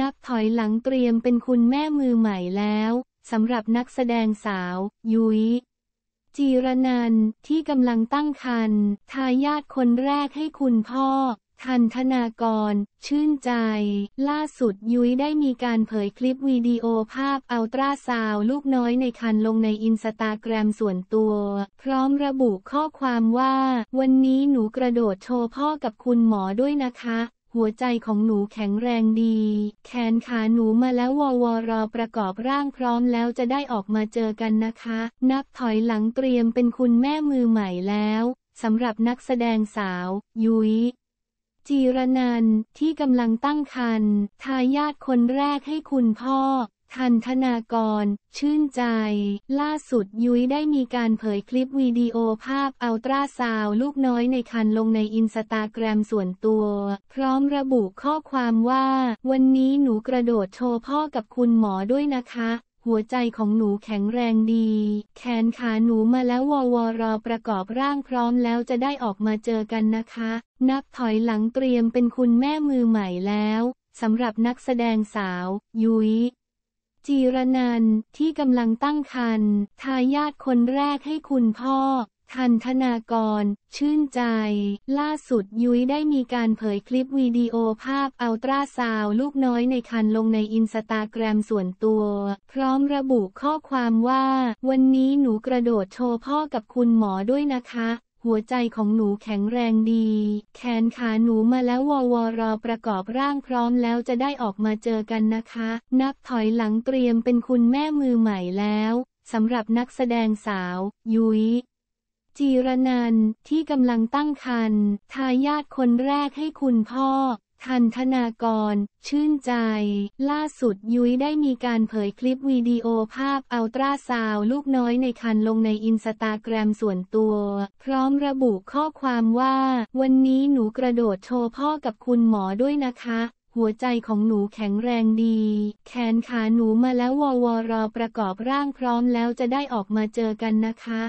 นับถอยหลังเตรียมเป็นคุณแม่มือใหม่แล้วสำหรับนักแสดงสาว ยุ้ยจีรนัน ที่กำลังตั้งครรภ์ทายาทคนแรกให้คุณพ่อ ทันธนากร ชื่นใจ ล่าสุดยุ้ยได้มีการเผยคลิปวิดีโอภาพอัลตราซาวลูกน้อยในคันลงในอินสตาแกรมส่วนตัว พร้อมระบุข้อความว่า วันนี้หนูกระโดดโชว์พ่อกับคุณหมอด้วยนะคะหัวใจของหนูแข็งแรงดี แขนขาหนูมาแล้วววรอประกอบร่างพร้อมแล้วจะได้ออกมาเจอกันนะคะ นับถอยหลังเตรียมเป็นคุณแม่มือใหม่แล้ว สำหรับนักแสดงสาว ยุย้ยจีรนันที่กำลังตั้งครรภ์ทายาทคนแรกให้คุณพ่อทันธนากร ชื่นใจ ล่าสุดยุ้ยได้มีการเผยคลิปวิดีโอภาพอัลตราซาวลูกน้อยในคันลงในอินสตาแกรมส่วนตัว พร้อมระบุข้อความว่า วันนี้หนูกระโดดโชว์พ่อกับคุณหมอด้วยนะคะ หัวใจของหนูแข็งแรงดี แขนขาหนูมาแล้วววรอประกอบร่างพร้อมแล้วจะได้ออกมาเจอกันนะคะ นับถอยหลังเตรียมเป็นคุณแม่มือใหม่แล้วสำหรับนักแสดงสาว ยุ้ยจีรนันที่กำลังตั้งครรภ์ทายาทคนแรกให้คุณพ่อทันธนากร ชื่นใจล่าสุดยุ้ยได้มีการเผยคลิปวิดีโอภาพอัลตราซาวลูกน้อยในคันลงในอินสตาแกรมส่วนตัว พร้อมระบุข้อความว่าวันนี้หนูกระโดดโชว์พ่อกับคุณหมอด้วยนะคะหัวใจของหนูแข็งแรงดี แขนขาหนูมาแล้วววรอประกอบร่างพร้อมแล้วจะได้ออกมาเจอกันนะคะ นับถอยหลังเตรียมเป็นคุณแม่มือใหม่แล้ว สำหรับนักแสดงสาว ยุย้ยจีรนันที่กำลังตั้งครรภ์ทายาทคนแรกให้คุณพ่อทันธนากร ชื่นใจ ล่าสุดยุ้ยได้มีการเผยคลิปวิดีโอภาพอัลตราซาวลูกน้อยในคันลงในอินสตาแกรมส่วนตัว พร้อมระบุข้อความว่า วันนี้หนูกระโดดโชว์พ่อกับคุณหมอด้วยนะคะ หัวใจของหนูแข็งแรงดี แขนขาหนูมาแล้ววอวอรอประกอบร่างพร้อมแล้วจะได้ออกมาเจอกันนะคะ